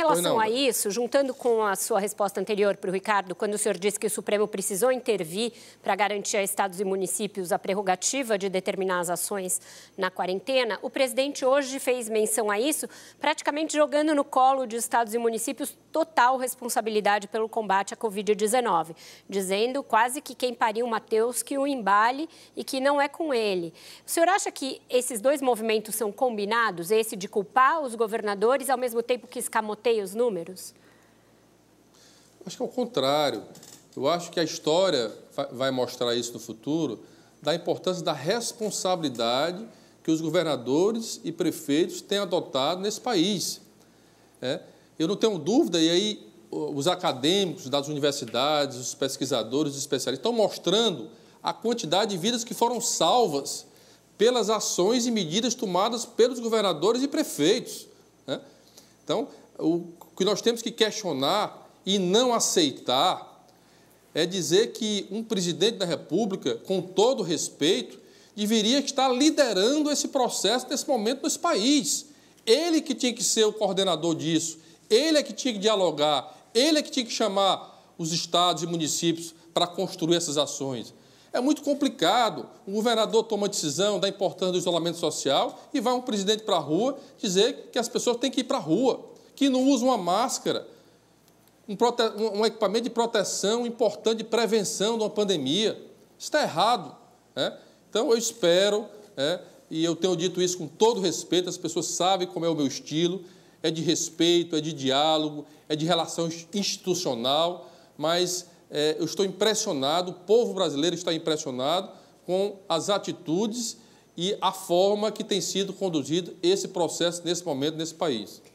relação a isso, juntando com a sua resposta anterior para o Ricardo, quando o senhor disse que o Supremo precisou intervir para garantir a estados e municípios a prerrogativa de determinar as ações na quarentena, o presidente hoje fez menção a isso, praticamente jogando no colo de estados e municípios total responsabilidade pelo combate à Covid-19, dizendo quase que quem pariu Mateus que o embale e que não é com ele. O senhor acha que esses dois movimentos são combinados, esse de culpar os governadores ao mesmo tempo que escamoteia os números? Acho que é o contrário. Eu acho que a história vai mostrar isso no futuro, da importância da responsabilidade que os governadores e prefeitos têm adotado nesse país. Né? Eu não tenho dúvida, e aí os acadêmicos das universidades, os pesquisadores, os especialistas estão mostrando a quantidade de vidas que foram salvas pelas ações e medidas tomadas pelos governadores e prefeitos. Né? Então, o que nós temos que questionar e não aceitar é dizer que um presidente da República, com todo respeito, deveria estar liderando esse processo nesse momento nesse país. Ele que tinha que ser o coordenador disso, ele é que tinha que dialogar, ele é que tinha que chamar os estados e municípios para construir essas ações. É muito complicado. O governador toma a decisão da importância do isolamento social e vai um presidente para a rua dizer que as pessoas têm que ir para a rua que não usa uma máscara, um, prote... um equipamento de proteção importante de prevenção de uma pandemia. Está errado. Né? Então, eu espero, né? e eu tenho dito isso com todo respeito, as pessoas sabem como é o meu estilo, é de respeito, é de diálogo, é de relação institucional, mas é, eu estou impressionado, o povo brasileiro está impressionado com as atitudes e a forma que tem sido conduzido esse processo nesse momento nesse país.